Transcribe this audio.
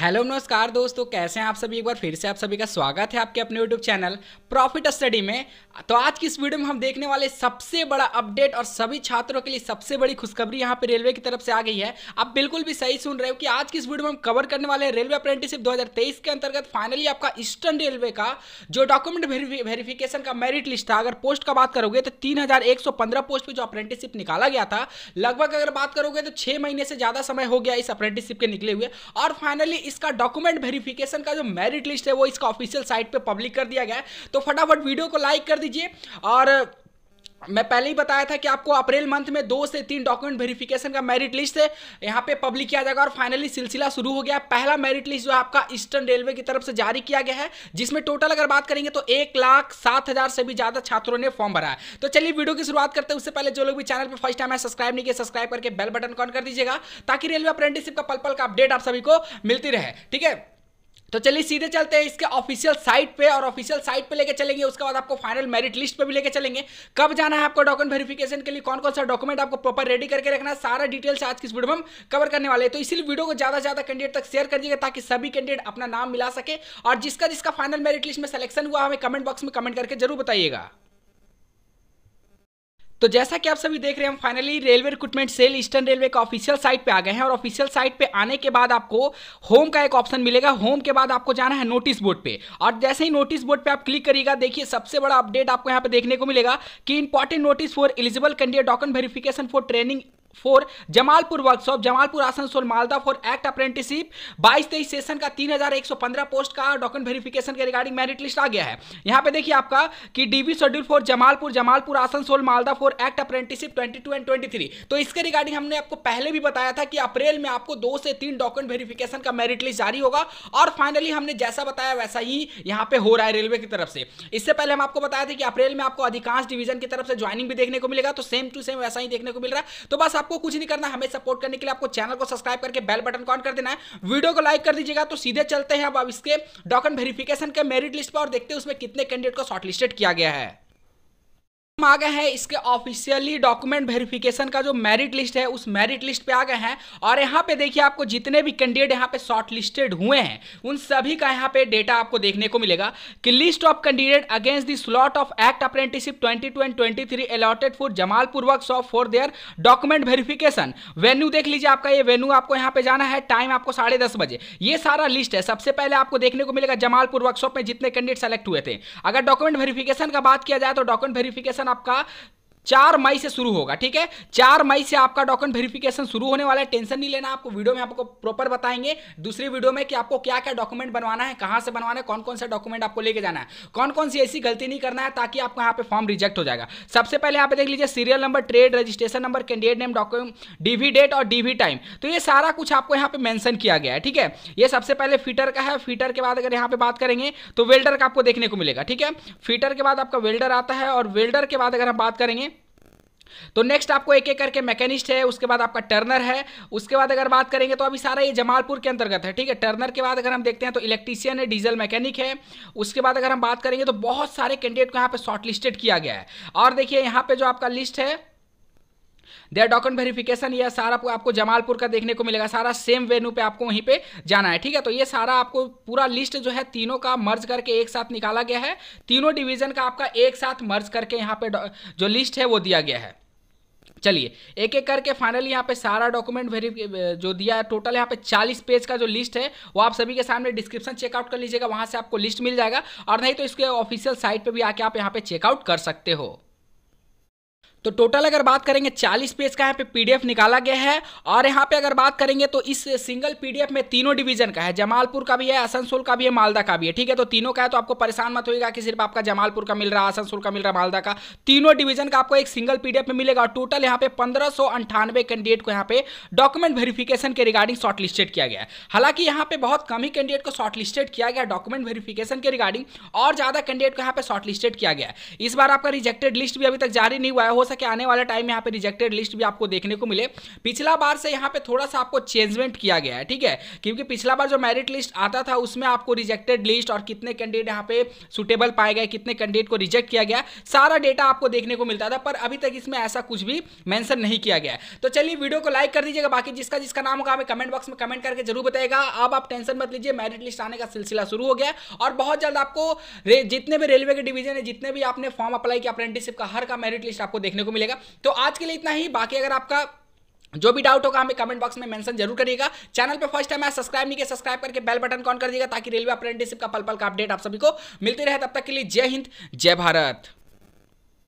hello नमस्कार दोस्तों कैसे हैं आप सभी एक बार फिर से आप सभी का स्वागत है आपके अपने यूट्यूब चैनल प्रॉफिट स्टडी में तो आज की इस वीडियो में हम देखने वाले सबसे बड़ा अपडेट और सभी छात्रों के लिए सबसे बड़ी खुशखबरी यहाँ पे रेलवे की तरफ से आ गई है आप बिल्कुल भी सही सुन रहे हो कि आज की इस वीडियो में हम कवर करने वाले हैं रेलवे अप्रेंटिसिप दो के अंतर्गत फाइनली आपका ईस्टर्न रेलवे का जो डॉक्यूमेंट वेरिफिकेशन का मेरिट लिस्ट था अगर पोस्ट का बात करोगे तो तीन पोस्ट पर जो अप्रेंटिसिप निकाला गया था लगभग अगर बात करोगे तो छह महीने से ज़्यादा समय हो गया इस अप्रेंटिसिप के निकले हुए और फाइनली इसका डॉक्यूमेंट वेरिफिकेशन का जो मेरिट लिस्ट है वो इसका ऑफिशियल साइट पर पब्लिक कर दिया गया है तो फटाफट वीडियो को लाइक कर दीजिए और मैं पहले ही बताया था कि आपको अप्रैल मंथ में दो से तीन डॉक्यूमेंट वेरिफिकेशन का मेरिट लिस्ट है यहाँ पे पब्लिक किया जाएगा और फाइनली सिलसिला शुरू हो गया पहला मेरिट लिस्ट जो है आपका ईस्टर्न रेलवे की तरफ से जारी किया गया है जिसमें टोटल अगर बात करेंगे तो एक लाख सात हजार से भी ज्यादा छात्रों ने फॉर्म भरा है तो चलिए वीडियो की शुरुआत करते हैं उससे पहले जो लोग भी चैनल पर फर्स्ट टाइम है सब्सक्राइब नहीं किया सब्सक्राइब करके बेल बटन ऑन कर दीजिएगा ताकि रेलवे अप्रेंटिसिप का पल पल का अपडेट आप सभी को मिलती रहे ठीक है तो चलिए सीधे चलते हैं इसके ऑफिशियल साइट पे और ऑफिशियल साइट पे लेके चलेंगे उसके बाद आपको फाइनल मेरिट लिस्ट पे भी लेके चलेंगे कब जाना है आपको डॉक्यूमेंट वेरिफिकेशन के लिए कौन कौन सा डॉक्यूमेंट आपको प्रॉपर रेडी करके रखना है सारा डिटेल्स आज की इस वीडियो में कवर करने वाले हैं तो इसलिए वीडियो को ज्यादा से ज्यादा कैंडिडेट तक शेयर करिएगा ताकि सभी कैंडिडेट अपना नाम मिला सके और जिसका जिसका फाइनल मेरिट लिस्ट में सिलेक्शन हुआ हमें कमेंट बॉक्स में कमेंट करके जरूर बताइएगा तो जैसा कि आप सभी देख रहे हैं हम finally railway recruitment cell eastern railway का ऑफिशियल साइट पे आ गए हैं और ऑफिशियल साइट पे आने के बाद आपको होम का एक ऑप्शन मिलेगा होम के बाद आपको जाना है नोटिस बोर्ड पे और जैसे ही नोटिस बोर्ड पे आप क्लिक करिएगा देखिए सबसे बड़ा अपडेट आपको यहाँ पे देखने को मिलेगा कि important notice for eligible candidate document verification for training for Jamalpur workshop Jamalpur Asansol Malda for act apprenticeship बाईस तेईस सेशन का तीन हजार एक सौ पंद्रह पोस्ट का डॉक्यूमेंट वेरिफिकेशन के रिगार्डिंग मेरिट लिस्ट आ गया है यहाँ पे देखिए आपका कि DV schedule for Jamalpur Jamalpur Asansol Malda for act apprenticeship twenty two and twenty three तो इसके रिगार्डिंग हमने आपको पहले भी बताया था कि अप्रैल में आपको दो से तीन डॉक्यूमेंट वेरिफिकेशन का मेरिट लिस्ट जारी होगा और फाइनली हमने जैसा बताया वैसा ही यहाँ पे हो रहा है रेलवे की तरफ से इससे पहले हम आपको बताया था कि अप्रैल में आपको अधिकांश डिवीजन की तरफ से ज्वाइनिंग भी देखने को मिलेगा तो सेम टू सेम वैसा ही देखने को मिल रहा है तो बस आपको कुछ नहीं करना हमें सपोर्ट करने के लिए आपको चैनल को सब्सक्राइब करके बेल बटन को ऑन कर देना है वीडियो को लाइक कर दीजिएगा तो सीधे चलते हैं अब इसके डॉक्यूमेंट वेरिफिकेशन के मेरिट लिस्ट पर और देखते हैं उसमें कितने कैंडिडेट को शॉर्टलिस्टेड किया गया है आ गए हैं इसके ऑफिशियली डॉक्यूमेंट वेरिफिकेशन का जो मेरिट लिस्ट है उस मेरिट लिस्ट पे आ गए हैं और यहाँ पे देखिए आपको जितने भी कैंडिडेट यहाँ पे शॉर्ट लिस्टेड हुए हैं उन सभी का यहाँ पे डेटा आपको देखने को मिलेगा कि list of candidate against the slot of act apprenticeship twenty two and twenty three allotted for Jamalpur workshop for their document verification venue देख लीजिए आपका ये वेन्यू आपको यहाँ पे जाना है टाइम आपको साढ़े दस बजे ये सारा लिस्ट है सबसे पहले आपको देखने को मिलेगा जमालपुर वर्कशॉप में जितने कैंडिडेट सेलेक्ट हुए थे अगर डॉक्यूमेंट वेरिफिकेशन का बात किया जाए तो डॉक्यूमेंट वेरिफिकेशन आपका चार मई से शुरू होगा ठीक है चार मई से आपका डॉक्यूमेंट वेरिफिकेशन शुरू होने वाला है टेंशन नहीं लेना आपको वीडियो में आपको प्रॉपर बताएंगे दूसरी वीडियो में कि आपको क्या क्या डॉक्यूमेंट बनवाना है कहां से बनवाना है कौन कौन सा डॉक्यूमेंट आपको लेके जाना है कौन कौन सी ऐसी गलती नहीं करना है ताकि आपको यहाँ पे फॉर्म रिजेक्ट हो जाएगा सबसे पहले यहाँ पे देख लीजिए serial number trade registration number candidate name document DV date और डीवी टाइम तो ये सारा कुछ आपको यहाँ पे मैंशन किया गया है ठीक है ये सबसे पहले फीटर का है फीटर के बाद अगर यहाँ पे बात करेंगे तो वेल्डर का आपको देखने को मिलेगा ठीक है फीटर के बाद आपका वेल्डर आता है और वेल्डर के बाद अगर हम बात करेंगे तो नेक्स्ट आपको एक एक करके मैकेनिस्ट है उसके बाद आपका टर्नर है उसके बाद अगर बात करेंगे तो अभी सारा ये जमालपुर के अंतर्गत है ठीक है टर्नर के बाद अगर हम देखते हैं तो इलेक्ट्रीशियन है डीजल मैकेनिक है उसके बाद अगर हम बात करेंगे तो बहुत सारे कैंडिडेट को यहाँ पे शॉर्ट किया गया है और देखिए यहाँ पे जो आपका लिस्ट है देर डॉक्यूमेंट वेरिफिकेशन यह सारा आपको जमालपुर का देखने को मिलेगा सारा सेम वेन्यू पे आपको वहीं पे जाना है ठीक है तो ये सारा आपको पूरा लिस्ट जो है तीनों का मर्ज करके एक साथ निकाला गया है तीनों डिवीजन का आपका एक साथ मर्ज करके यहाँ पे जो लिस्ट है वो दिया गया है चलिए एक एक करके फाइनल यहाँ पे सारा डॉक्यूमेंट वेरी जो दिया है टोटल यहाँ पे 40 पेज का जो लिस्ट है वो आप सभी के सामने डिस्क्रिप्शन चेकआउट कर लीजिएगा वहाँ से आपको लिस्ट मिल जाएगा और नहीं तो इसके ऑफिशियल साइट पे भी आके आप यहाँ पे चेकआउट कर सकते हो तो टोटल अगर बात करेंगे 40 पेज का यहाँ पे पीडीएफ निकाला गया है और यहाँ पे अगर बात करेंगे तो इस सिंगल पीडीएफ में तीनों डिवीजन का है जमालपुर का भी है आसनसोल का भी है मालदा का भी है ठीक है तो तीनों का है तो आपको परेशान मत होगा कि सिर्फ आपका जमालपुर का मिल रहा है आसनसोल का मिल रहा है मालदा का तीनों डिवीजन का आपको एक सिंगल पीडीएफ में मिलेगा और टोटल यहाँ पे पंद्रह कैंडिडेट को यहाँ पे डॉक्यूमेंट वेरिफिकेशन के रिगार्डिंग शॉर्टलिस्टेड किया गया है हालांकि यहाँ पे बहुत कम ही कैंडिडेट को शॉर्टलिस्टेड किया गया डॉक्यूमेंट वेरिफिकेशन के रिगार्डिंग और ज्यादा कैंडिडेट को यहाँ पे शॉर्टलिस्टेड किया गया इस बार आपका रिजेक्टेड लिस्ट भी अभी तक जारी नहीं हुआ है सके आने वाले टाइम में यहाँ पे रिजेक्टेड लिस्ट भी आपको देखने को मिले पिछला बार से यहाँ पे थोड़ा सा आपको चेंजमेंट किया गया है ठीक है क्योंकि पिछला बार जो मेरिट लिस्ट आता था उसमें आपको रिजेक्टेड लिस्ट और कितने कैंडिडेट यहाँ पे सुटेबल पाए गए कितने कैंडिडेट को रिजेक्ट किया गया सारा डेटा आपको देखने को मिलता था पर अभी तक इसमें ऐसा कुछ भी मैंसन नहीं किया गया तो चलिए वीडियो को लाइक कर दीजिएगा बाकी जिसका जिसका नाम होगा हमें कमेंट बॉक्स में कमेंट करके जरूर बताएगा अब आप टेंशन मत लीजिए मेरिट लिस्ट आने का सिलसिला शुरू हो गया और बहुत जल्द आपको जितने भी रेलवे के डिवीजन है जितने भी आपने फॉर्म अप्लाई किया अप्रेंटिसिप का हर का मेरिट लिस्ट आपको देखने देखने को मिलेगा तो आज के लिए इतना ही बाकी अगर आपका जो भी डाउट होगा हमें कमेंट बॉक्स में मेंशन जरूर करिएगा चैनल पे फर्स्ट टाइम है सब्सक्राइब नहीं किया सब्सक्राइब करके बेल बटन ऑन कर दिएगा ताकि रेलवे अप्रेंटिसिप का पल पल का अपडेट आप सभी को मिलते रहे तब तक के लिए जय हिंद जय भारत